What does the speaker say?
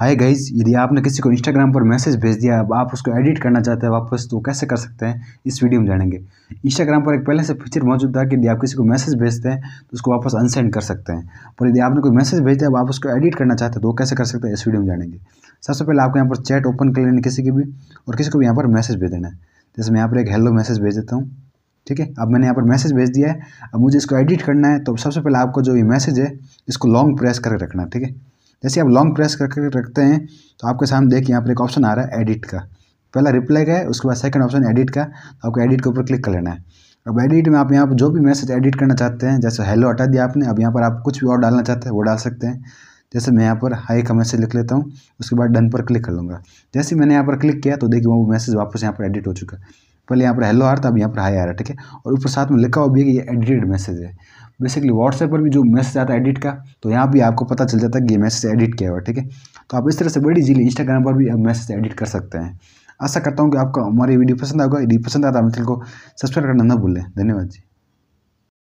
hi guys यदि आपने किसी को इंस्टाग्राम पर मैसेज भेज दिया अब आप उसको एडिट करना चाहते हैं वापस तो कैसे कर सकते हैं इस वीडियो में जानेंगे इंस्टाग्राम पर एक पहले से फीचर मौजूद था कि यदि आप किसी को मैसेज भेजते हैं तो उसको वापस अनसेंड कर सकते हैं पर यदि आपने कोई मैसेज भेज दिया अब आप उसको एडिट करना चाहते हैं तो कैसे कर सकते हैं इस वीडियो में जानेंगे सबसे पहले आपको यहाँ पर चैट ओपन कर लेना किसी की भी और किसी को भी यहाँ पर मैसेज भेज देना है जैसे मैं यहाँ पर एक हेलो मैसेज भेज देता हूँ ठीक है अब मैंने यहाँ पर मैसेज भेज दिया है अब मुझे इसको एडिट करना है तो सबसे पहले आपको जो ये मैसेज है इसको लॉन्ग प्रेस करके रखना है ठीक है जैसे आप लॉन्ग प्रेस करके रखते हैं तो आपके सामने देखिए यहाँ पर एक ऑप्शन आ रहा है एडिट का पहला रिप्लाई का है उसके बाद सेकंड ऑप्शन एडिट का तो आपको एडिट के ऊपर क्लिक कर लेना है अब एडिट में आप यहाँ पर जो भी मैसेज एडिट करना चाहते हैं जैसे हेलो हटा दिया आपने अब यहाँ पर आप कुछ भी और डालना चाहते हैं वो डाल सकते हैं जैसे मैं यहाँ पर हाई का मैसेज लिख लेता हूँ उसके बाद डन पर क्लिक कर लूँगा जैसे मैंने यहाँ पर क्लिक किया तो देखिए वो मैसेज वापस यहाँ पर एडिट हो चुका है पहले यहाँ पर हेलो आ रहा था अब यहाँ पर हाई आ रहा है ठीक है और ऊपर साथ में लिखा हुआ भी है कि ये एडिटेड मैसेज है बेसिकली व्हाट्सएप पर भी जो मैसेज आता है एडिट का तो यहाँ भी आपको पता चल जाता है कि ये मैसेज एडिट किया हुआ ठीक है तो आप इस तरह से बड़ी इजीली इंस्टाग्राम पर भी आप मैसेज एडिट कर सकते हैं आशा करता हूँ कि आपको हमारी वीडियो पसंद आएगा यदि पसंद आता है तो चैनल को सब्सक्राइब करना न भूलें धन्यवाद जी